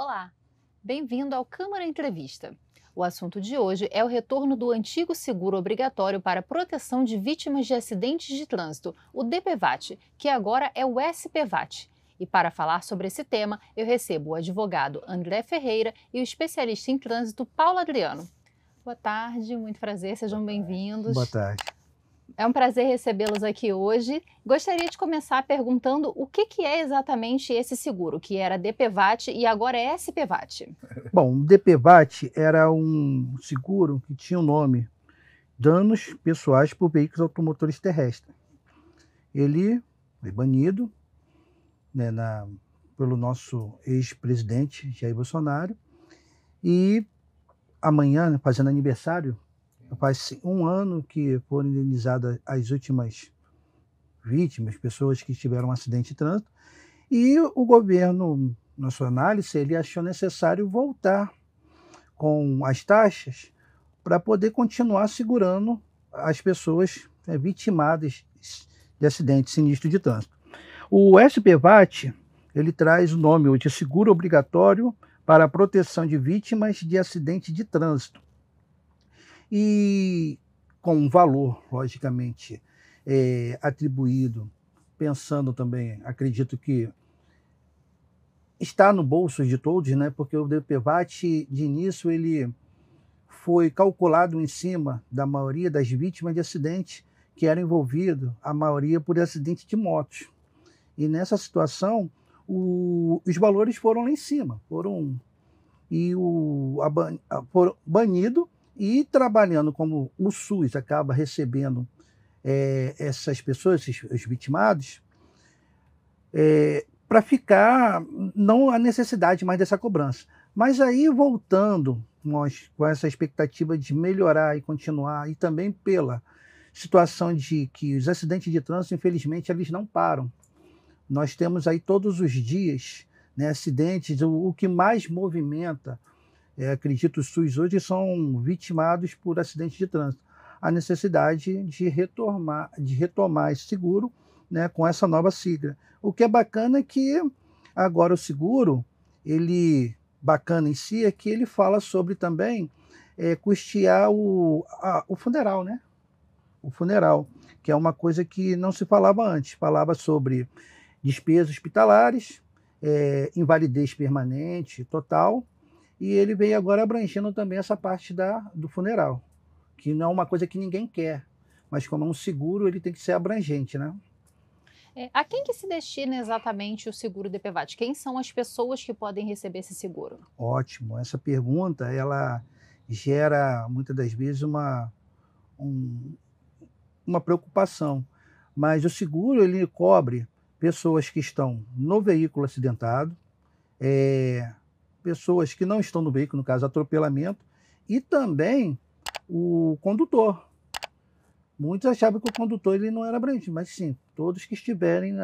Olá, bem-vindo ao Câmara Entrevista. O assunto de hoje é o retorno do antigo seguro obrigatório para proteção de vítimas de acidentes de trânsito, o DPVAT, que agora é o SPVAT. E para falar sobre esse tema, eu recebo o advogado André Ferreira e o especialista em trânsito Paulo Adriano. Boa tarde, muito prazer, sejam bem-vindos. Boa tarde. É um prazer recebê-los aqui hoje. Gostaria de começar perguntando o que, que é exatamente esse seguro, que era DPVAT e agora é SPVAT. Bom, o DPVAT era um seguro que tinha o um nome Danos Pessoais por Veículos Automotores Terrestres. Ele foi banido né, na, pelo nosso ex-presidente Jair Bolsonaro e amanhã, né, fazendo aniversário faz um ano que foram indenizadas as últimas vítimas, pessoas que tiveram um acidente de trânsito, e o governo, na sua análise, ele achou necessário voltar com as taxas para poder continuar segurando as pessoas né, vitimadas de acidente sinistro de trânsito. O SPVAT, ele traz o nome de é Seguro Obrigatório para a Proteção de Vítimas de Acidente de Trânsito e com um valor, logicamente, é, atribuído, pensando também, acredito que está no bolso de todos, né? porque o DPVAT, de início, ele foi calculado em cima da maioria das vítimas de acidente que eram envolvido a maioria por acidente de motos. E nessa situação, o, os valores foram lá em cima, foram e o a, a, foram banido e trabalhando como o SUS acaba recebendo é, essas pessoas, esses, os vitimados, é, para ficar, não há necessidade mais dessa cobrança. Mas aí, voltando, nós com essa expectativa de melhorar e continuar, e também pela situação de que os acidentes de trânsito, infelizmente, eles não param. Nós temos aí todos os dias né, acidentes, o, o que mais movimenta é, acredito, os SUS hoje são vitimados por acidentes de trânsito. A necessidade de retomar, de retomar esse seguro né, com essa nova sigla. O que é bacana é que agora o seguro, ele bacana em si é que ele fala sobre também é, custear o, a, o funeral, né? O funeral, que é uma coisa que não se falava antes. Falava sobre despesas hospitalares, é, invalidez permanente, total, e ele vem agora abrangendo também essa parte da, do funeral, que não é uma coisa que ninguém quer, mas como é um seguro, ele tem que ser abrangente, né? É, a quem que se destina exatamente o seguro DPVAT? Quem são as pessoas que podem receber esse seguro? Ótimo, essa pergunta ela gera muitas das vezes uma, um, uma preocupação, mas o seguro ele cobre pessoas que estão no veículo acidentado, é, pessoas que não estão no veículo, no caso atropelamento, e também o condutor. Muitos achavam que o condutor ele não era abrangido, mas sim, todos que estiverem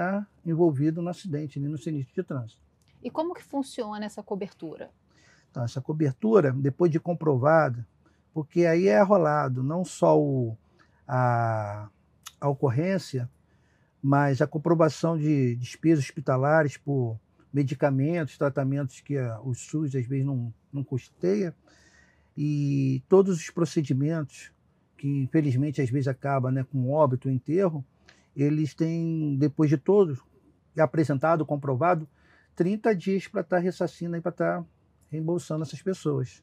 envolvidos no acidente, no sinistro de trânsito. E como que funciona essa cobertura? Então, essa cobertura, depois de comprovada, porque aí é rolado não só o, a, a ocorrência, mas a comprovação de despesas hospitalares por medicamentos, tratamentos que eh, o SUS às vezes não, não custeia, e todos os procedimentos que infelizmente às vezes acaba né, com óbito, enterro, eles têm, depois de todos, apresentado, comprovado, 30 dias para estar tá ressarcindo e para estar tá reembolsando essas pessoas.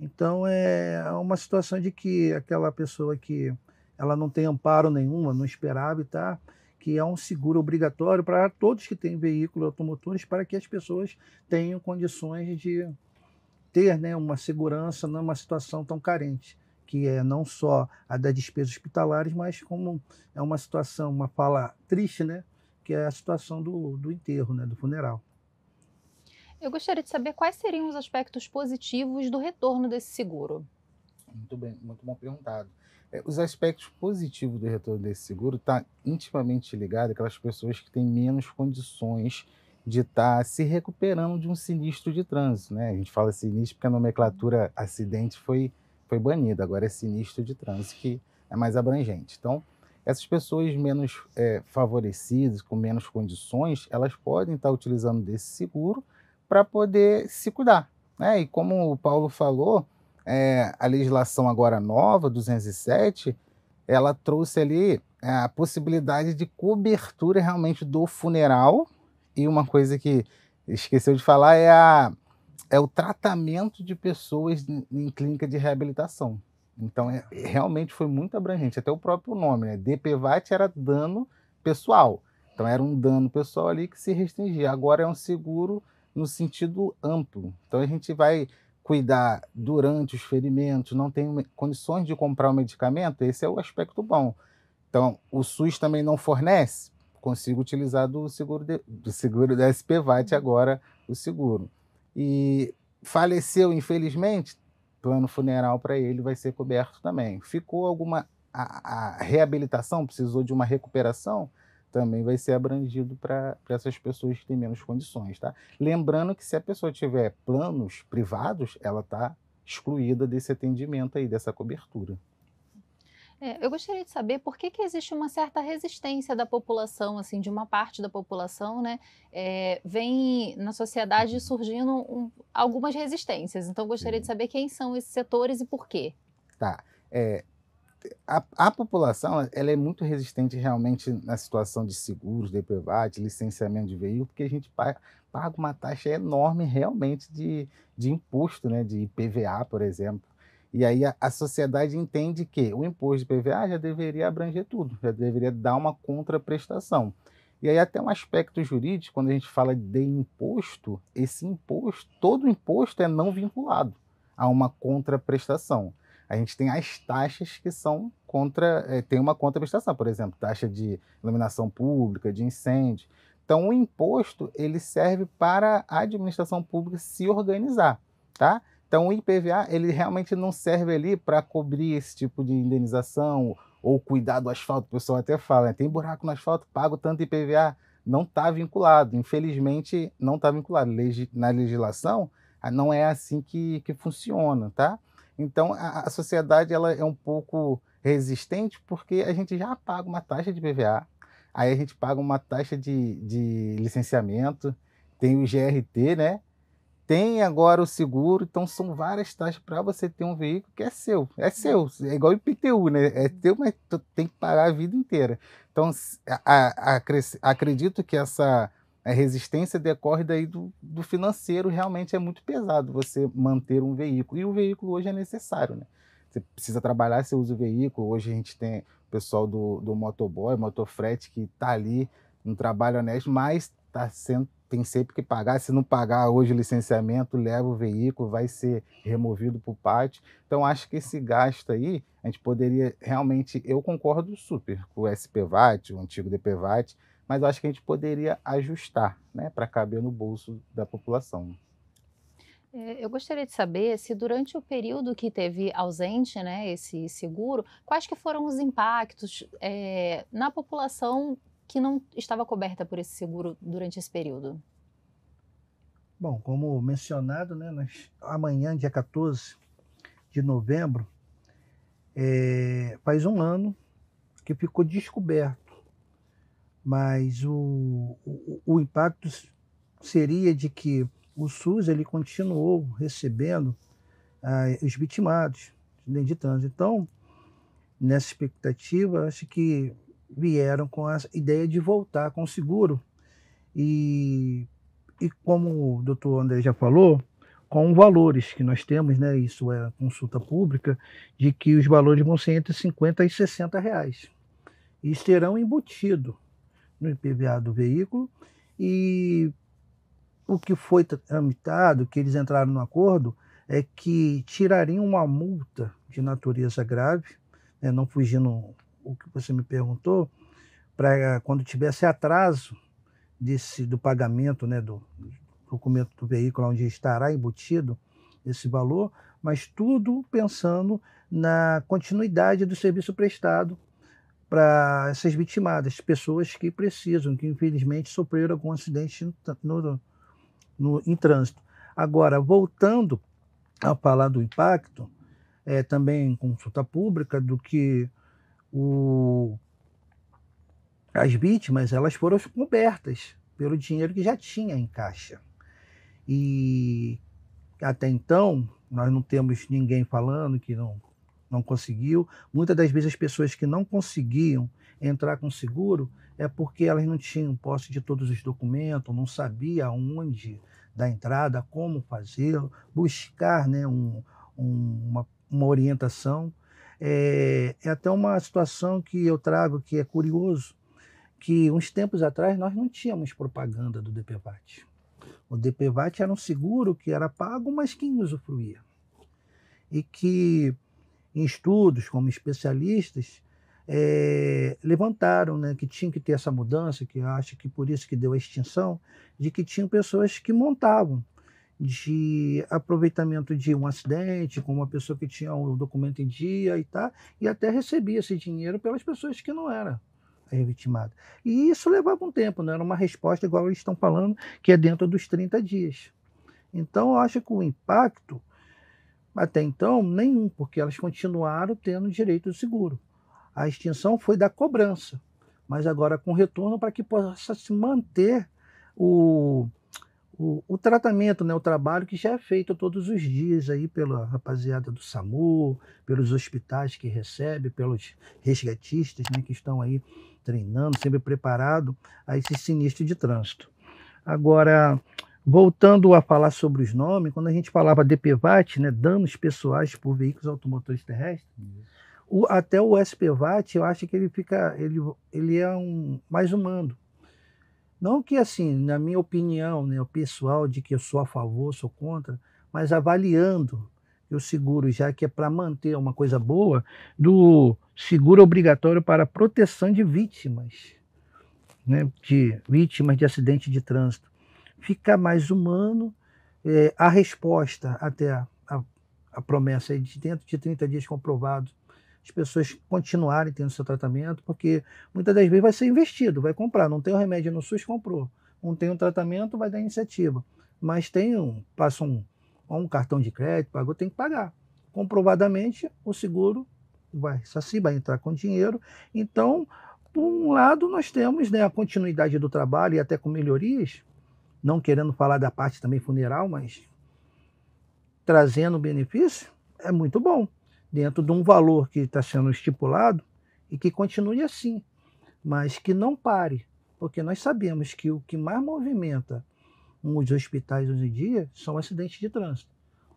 Então é, é uma situação de que aquela pessoa que ela não tem amparo nenhuma, não esperava e tá, que é um seguro obrigatório para todos que têm veículos automotores, para que as pessoas tenham condições de ter né, uma segurança numa situação tão carente, que é não só a das despesas hospitalares, mas como é uma situação, uma fala triste, né, que é a situação do, do enterro, né, do funeral. Eu gostaria de saber quais seriam os aspectos positivos do retorno desse seguro. Muito bem, muito bom perguntado. É, os aspectos positivos do retorno desse seguro está intimamente ligado àquelas pessoas que têm menos condições de estar tá se recuperando de um sinistro de trânsito. Né? A gente fala sinistro porque a nomenclatura acidente foi, foi banida, agora é sinistro de trânsito, que é mais abrangente. Então, essas pessoas menos é, favorecidas, com menos condições, elas podem estar tá utilizando desse seguro para poder se cuidar. Né? E como o Paulo falou, é, a legislação agora nova, 207, ela trouxe ali é, a possibilidade de cobertura realmente do funeral. E uma coisa que esqueceu de falar é, a, é o tratamento de pessoas em, em clínica de reabilitação. Então, é, realmente foi muito abrangente, até o próprio nome, né? DPVAT era dano pessoal. Então, era um dano pessoal ali que se restringia. Agora é um seguro no sentido amplo. Então, a gente vai cuidar durante os ferimentos, não tem condições de comprar o medicamento, esse é o aspecto bom. Então, o SUS também não fornece, consigo utilizar do seguro, de, do seguro da SPVAT uhum. agora, o seguro. E faleceu, infelizmente, plano funeral para ele vai ser coberto também. Ficou alguma a, a reabilitação, precisou de uma recuperação, também vai ser abrangido para essas pessoas que têm menos condições, tá? Lembrando que se a pessoa tiver planos privados, ela está excluída desse atendimento aí, dessa cobertura. É, eu gostaria de saber por que, que existe uma certa resistência da população, assim, de uma parte da população, né? É, vem na sociedade surgindo um, algumas resistências. Então, gostaria de saber quem são esses setores e por quê. Tá. É, a, a, população ela é muito resistente realmente na situação de seguros, DPVAT, licenciamento de veículo, porque a gente paga, paga uma taxa enorme realmente de, de imposto, né, de IPVA, por exemplo. E aí a, a, sociedade entende que o imposto de IPVA já deveria abranger tudo, já deveria dar uma contraprestação. E aí até um aspecto jurídico, quando a gente fala de imposto, esse imposto, todo imposto é não vinculado a uma contraprestação a gente tem as taxas que são contra, é, tem uma contraprestação, por exemplo, taxa de iluminação pública, de incêndio. Então, o imposto ele serve para a administração pública se organizar, tá? Então, o IPVA ele realmente não serve ali para cobrir esse tipo de indenização ou cuidar do asfalto. O pessoal até fala, né? tem buraco no asfalto, pago tanto IPVA. Não está vinculado, infelizmente não está vinculado. na legislação ah, não é assim que, que funciona, tá? Então a, a, sociedade ela é um pouco resistente porque a gente já paga uma taxa de PVA, aí a gente paga uma taxa de, de licenciamento, tem o GRT, né? Tem agora o seguro, então são várias taxas para você ter um veículo que é seu. É seu, é igual o IPTU, né? É teu, mas tem que pagar a vida inteira. Então, a, a, acredito que essa a resistência decorre daí do, do financeiro, realmente é muito pesado você manter um veículo. E o veículo hoje é necessário, né? Você precisa trabalhar, você usa o veículo. Hoje a gente tem o pessoal do, do motoboy, motofrete, que está ali, um trabalho honesto, mas tá sendo, tem sempre que pagar. Se não pagar hoje o licenciamento, leva o veículo, vai ser removido para o pátio. Então, acho que esse gasto aí, a gente poderia realmente. Eu concordo super com o SPVAT, o antigo DPVAT mas acho que a gente poderia ajustar né, para caber no bolso da população. É, eu gostaria de saber se durante o período que teve ausente né, esse seguro, quais que foram os impactos é, na população que não estava coberta por esse seguro durante esse período? Bom, como mencionado, né, nós, amanhã, dia 14 de novembro, é, faz um ano que ficou descoberto mas o, o, o impacto seria de que o SUS ele continuou recebendo ah, os vitimados de trânsito. Então, nessa expectativa, acho que vieram com a ideia de voltar com o seguro. E, e como o doutor André já falou, com valores que nós temos, né? Isso é consulta pública, de que os valores vão ser entre 50 e 60 reais. E serão embutido no IPVA do veículo e o que foi tramitado, que eles entraram no acordo, é que tirariam uma multa de natureza grave, né, não fugindo o que você me perguntou, para quando tivesse atraso desse, do pagamento né, do, do documento do veículo, onde estará embutido esse valor, mas tudo pensando na continuidade do serviço prestado para essas vitimadas, pessoas que precisam, que infelizmente sofreram algum acidente no, no, no em trânsito. Agora, voltando a falar do impacto, é, também em consulta pública, do que o, as vítimas elas foram cobertas pelo dinheiro que já tinha em caixa. E até então, nós não temos ninguém falando que não não conseguiu. Muitas das vezes as pessoas que não conseguiam entrar com seguro é porque elas não tinham posse de todos os documentos, não sabia onde da entrada, como fazê-lo, buscar né, um, um, uma, uma orientação. É, é, até uma situação que eu trago que é curioso, que uns tempos atrás nós não tínhamos propaganda do DPVAT. O DPVAT era um seguro que era pago, mas quem usufruía. E que em estudos, como especialistas, é, levantaram né, que tinha que ter essa mudança, que eu acho que por isso que deu a extinção, de que tinham pessoas que montavam de aproveitamento de um acidente, com uma pessoa que tinha o um documento em dia e tal, tá, e até recebia esse dinheiro pelas pessoas que não eram vitimado. E isso levava um tempo, não era uma resposta igual eles estão falando, que é dentro dos 30 dias. Então, eu acho que o impacto até então, nenhum, porque elas continuaram tendo direito de seguro. A extinção foi da cobrança, mas agora com retorno para que possa se manter o, o, o, tratamento, né, o trabalho que já é feito todos os dias aí pela rapaziada do SAMU, pelos hospitais que recebe, pelos resgatistas né, que estão aí treinando, sempre preparado a esse sinistro de trânsito. Agora, Voltando a falar sobre os nomes, quando a gente falava DPVAT, né, danos pessoais por veículos automotores terrestres, o, até o SPVAT, eu acho que ele fica, ele, ele é um mais humano. Não que assim, na minha opinião, né, o pessoal de que eu sou a favor, sou contra, mas avaliando eu seguro, já que é para manter uma coisa boa, do seguro obrigatório para proteção de vítimas, né, de vítimas de acidente de trânsito ficar mais humano. É, a resposta até a, a, a, promessa de dentro de 30 dias comprovado, as pessoas continuarem tendo seu tratamento, porque muitas das vezes vai ser investido, vai comprar. Não tem o remédio no SUS, comprou. Não tem o tratamento, vai dar iniciativa. Mas tem um, passa um, um cartão de crédito, pagou, tem que pagar. Comprovadamente, o seguro vai saci, vai entrar com dinheiro. Então, por um lado, nós temos né, a continuidade do trabalho e até com melhorias, não querendo falar da parte também funeral, mas trazendo benefício, é muito bom, dentro de um valor que está sendo estipulado e que continue assim, mas que não pare, porque nós sabemos que o que mais movimenta os hospitais hoje em dia são acidentes de trânsito.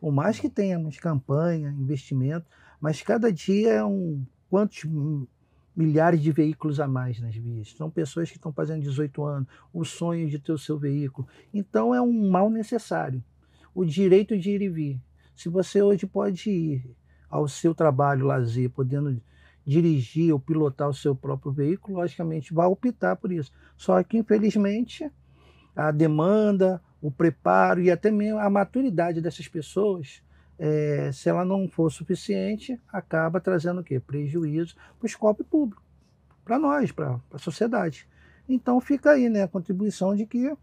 Por mais que tenhamos campanha, investimento, mas cada dia é um quantos milhares de veículos a mais nas vias. São pessoas que estão fazendo 18 anos, o sonho de ter o seu veículo. Então é um mal necessário. O direito de ir e vir. Se você hoje pode ir ao seu trabalho, lazer, podendo dirigir ou pilotar o seu próprio veículo, logicamente vai optar por isso. Só que, infelizmente, a demanda, o preparo e até mesmo a maturidade dessas pessoas é, se ela não for suficiente, acaba trazendo o quê? Prejuízo para o escopo público, para nós, para a sociedade. Então fica aí né, a contribuição de que,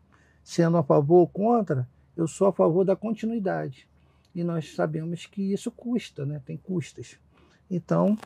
sendo a favor ou contra, eu sou a favor da continuidade. E nós sabemos que isso custa, né? tem custas. Então,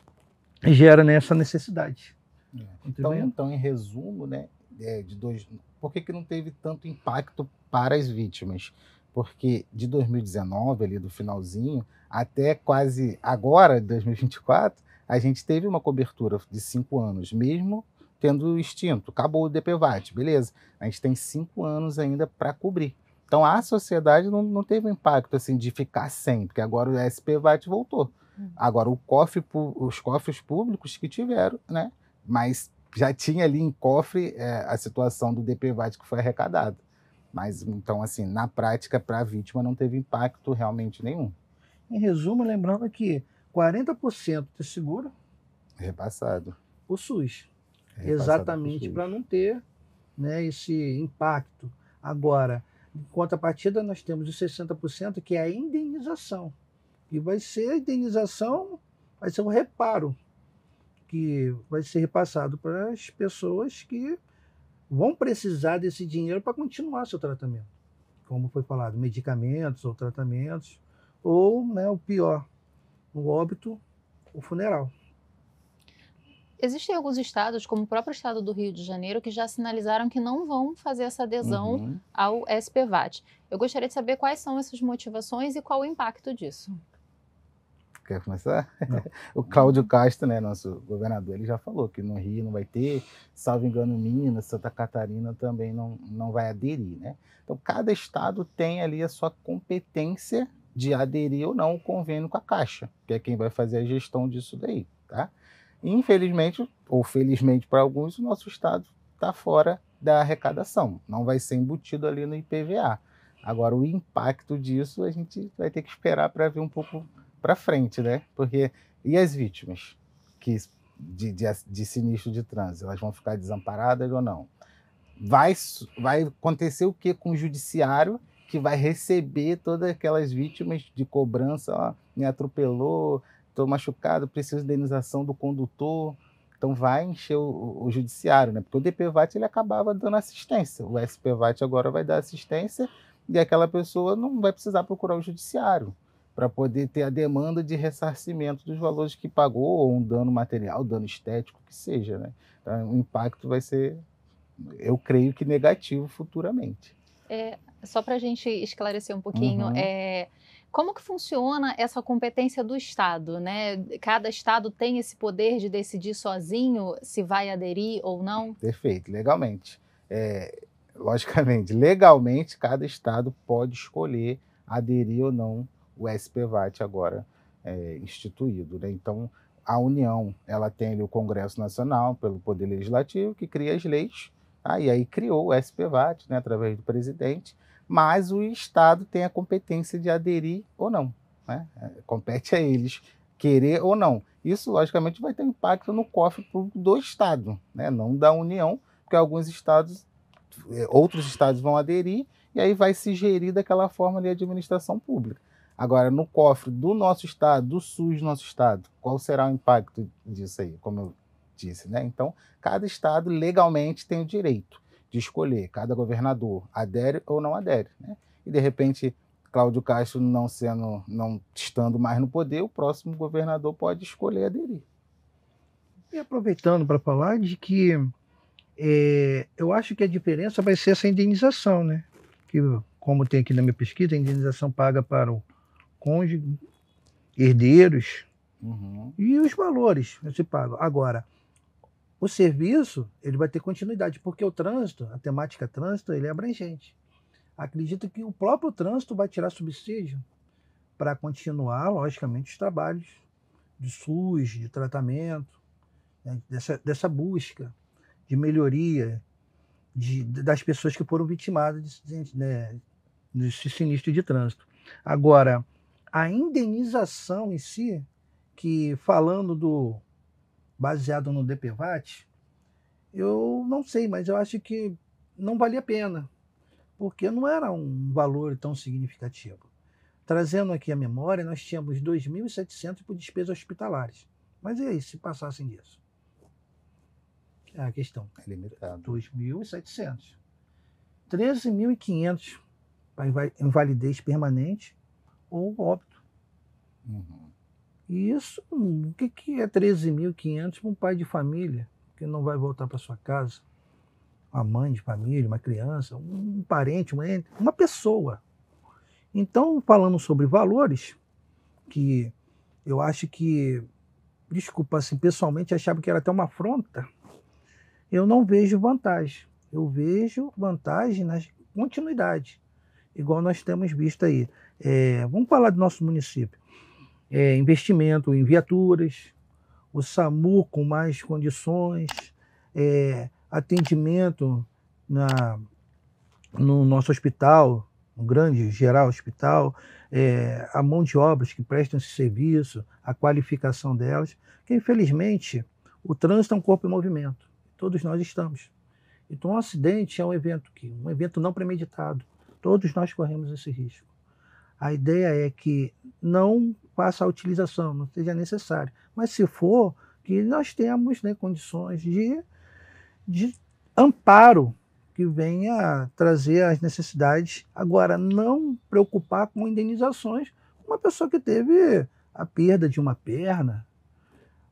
gera nessa né, necessidade. É. Tá então, então, em resumo, né, é, de dois, por que, que não teve tanto impacto para as vítimas? porque de 2019, ali do finalzinho, até quase agora, 2024, a gente teve uma cobertura de cinco anos, mesmo tendo extinto. Acabou o DPVAT, beleza. A gente tem cinco anos ainda para cobrir. Então a sociedade não, não teve impacto assim de ficar sem, porque agora o SPVAT voltou. Hum. Agora cofre, os cofres públicos que tiveram, né? Mas já tinha ali em cofre é, a situação do DPVAT que foi arrecadado. Mas então, assim, na prática, para a vítima não teve impacto realmente nenhum. Em resumo, lembrando que 40% de seguro. Repassado. O SUS. Repassado exatamente para não ter né, esse impacto. Agora, em contrapartida, nós temos os 60% que é a indenização. E vai ser a indenização, vai ser um reparo que vai ser repassado para as pessoas que vão precisar desse dinheiro para continuar seu tratamento. Como foi falado, medicamentos ou tratamentos, ou né, o pior, o óbito, o funeral. Existem alguns estados, como o próprio estado do Rio de Janeiro, que já sinalizaram que não vão fazer essa adesão uhum. ao SPVAT. Eu gostaria de saber quais são essas motivações e qual o impacto disso. Quer começar? o Cláudio Castro, né, nosso governador, ele já falou que no Rio não vai ter, salvo engano, Minas, Santa Catarina também não, não vai aderir, né? Então, cada estado tem ali a sua competência de aderir ou não o convênio com a Caixa, que é quem vai fazer a gestão disso daí, tá? Infelizmente, ou felizmente para alguns, o nosso estado está fora da arrecadação, não vai ser embutido ali no IPVA. Agora, o impacto disso a gente vai ter que esperar para ver um pouco para frente, né? Porque e as vítimas que de, de, de sinistro de trânsito, elas vão ficar desamparadas ou não? Vai, vai acontecer o que com o judiciário que vai receber todas aquelas vítimas de cobrança, ó, me atropelou, estou machucado, preciso de indenização do condutor. Então vai encher o, o, judiciário, né? Porque o DPVAT ele acabava dando assistência. O SPVAT agora vai dar assistência e aquela pessoa não vai precisar procurar o judiciário para poder ter a demanda de ressarcimento dos valores que pagou, ou um dano material, dano estético, que seja. Né? Então, o impacto vai ser, eu creio que negativo futuramente. É, só para a gente esclarecer um pouquinho, uhum. é, como que funciona essa competência do Estado? Né? Cada Estado tem esse poder de decidir sozinho se vai aderir ou não? Perfeito, legalmente. É, logicamente, legalmente, cada Estado pode escolher aderir ou não o SPVAT agora é, instituído. Né? Então, a União ela tem ali, o Congresso Nacional, pelo Poder Legislativo, que cria as leis, tá? e aí criou o SPVAT né, através do presidente, mas o Estado tem a competência de aderir ou não. Né? É, compete a eles querer ou não. Isso, logicamente, vai ter impacto no cofre público do Estado, né? não da União, porque alguns estados, é, outros estados vão aderir, e aí vai se gerir daquela forma ali a administração pública. Agora, no cofre do nosso Estado, do SUS nosso Estado, qual será o impacto disso aí, como eu disse, né? Então, cada Estado legalmente tem o direito de escolher, cada governador adere ou não adere, né? E, de repente, Cláudio Castro não sendo, não estando mais no poder, o próximo governador pode escolher aderir. E aproveitando para falar de que é, eu acho que a diferença vai ser essa indenização, né? Que como tem aqui na minha pesquisa, a indenização paga para o cônjuge, herdeiros uhum. e os valores se pagam. Agora, o serviço ele vai ter continuidade, porque o trânsito, a temática trânsito, ele é abrangente. Acredito que o próprio trânsito vai tirar subsídio para continuar, logicamente, os trabalhos de SUS, de tratamento, né, dessa, dessa busca de melhoria de, das pessoas que foram vitimadas de, né, desse sinistro de trânsito. Agora, a indenização em si, que falando do baseado no DPVAT, eu não sei, mas eu acho que não valia a pena, porque não era um valor tão significativo. Trazendo aqui a memória, nós tínhamos 2.700 por despesas hospitalares. Mas e aí, se passassem disso? É a questão. É limitado. 2.700. 13.500 para invalidez permanente ou óbito. Uhum. E isso, o que, que é 13.500 para um pai de família que não vai voltar para sua casa? Uma mãe de família, uma criança, um parente, uma, uma pessoa. Então, falando sobre valores, que eu acho que, desculpa, assim, pessoalmente achava que era até uma afronta, eu não vejo vantagem. Eu vejo vantagem na continuidade igual nós temos visto aí. É, vamos falar do nosso município. É, investimento em viaturas, o SAMU com mais condições, é, atendimento na, no nosso hospital, um grande geral hospital, é, a mão de obras que prestam esse serviço, a qualificação delas, que infelizmente o trânsito é um corpo em movimento, todos nós estamos. Então, um acidente é um evento que um evento não premeditado, Todos nós corremos esse risco. A ideia é que não faça a utilização, não seja necessário. Mas se for, que nós tenhamos né, condições de, de amparo que venha trazer as necessidades. Agora, não preocupar com indenizações. Uma pessoa que teve a perda de uma perna,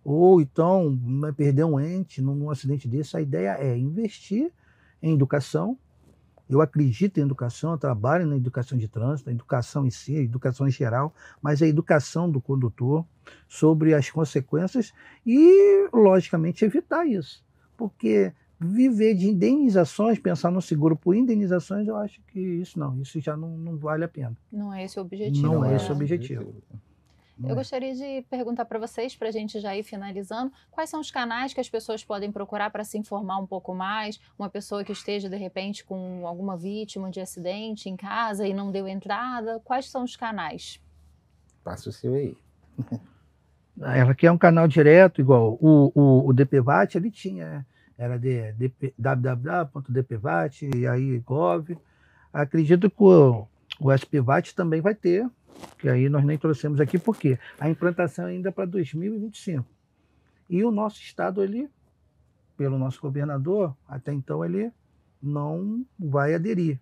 ou então né, perdeu um ente num acidente desse, a ideia é investir em educação, eu acredito em educação, eu trabalho na educação de trânsito, a educação em si, a educação em geral, mas a educação do condutor sobre as consequências e, logicamente, evitar isso. Porque viver de indenizações, pensar no seguro por indenizações, eu acho que isso não, isso já não, não vale a pena. Não é esse o objetivo. Não, é, é esse o objetivo. Eu é. gostaria de perguntar para vocês, para a gente já ir finalizando, quais são os canais que as pessoas podem procurar para se informar um pouco mais? Uma pessoa que esteja, de repente, com alguma vítima de acidente em casa e não deu entrada, quais são os canais? Passa o seu aí. Ela quer um canal direto, igual o, o, o DPVAT, ele tinha, né? era de, de, Acredito que o, o SPVAT também vai ter, que aí nós nem trouxemos aqui, porque a implantação é ainda é para 2025. E o nosso Estado, ele, pelo nosso governador, até então ele não vai aderir,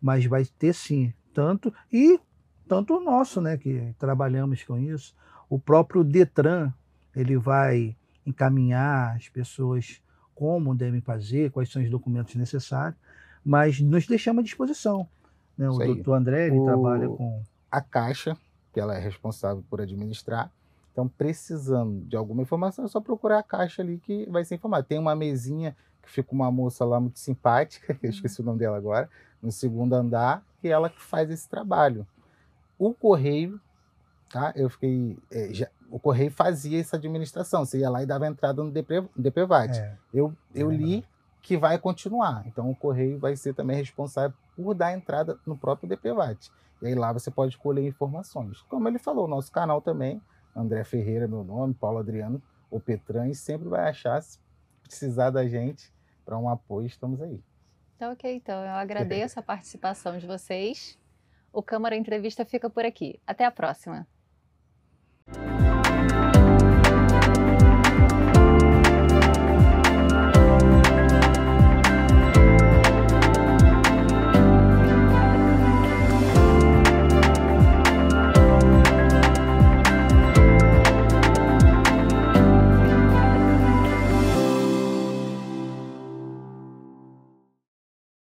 mas vai ter sim, tanto, e tanto o nosso, né, que trabalhamos com isso, o próprio Detran, ele vai encaminhar as pessoas como devem fazer, quais são os documentos necessários, mas nos deixamos à disposição. Né? O doutor André, ele o... trabalha com a Caixa, que ela é responsável por administrar. Então, precisando de alguma informação, é só procurar a Caixa ali que vai ser informado. Tem uma mesinha que fica uma moça lá muito simpática, eu uhum. esqueci o nome dela agora, no segundo andar, que é ela que faz esse trabalho. O Correio, tá? Eu fiquei. É, já, o Correio fazia essa administração, você ia lá e dava entrada no DPVAT. É, eu, é eu li que vai continuar. Então, o Correio vai ser também responsável por dar entrada no próprio DPVAT. E aí lá você pode colher informações. Como ele falou, nosso canal também, André Ferreira, meu nome, Paulo Adriano, o Petran, e sempre vai achar, se precisar da gente para um apoio, estamos aí. Então ok, então. Eu agradeço a participação de vocês. O Câmara Entrevista fica por aqui. Até a próxima.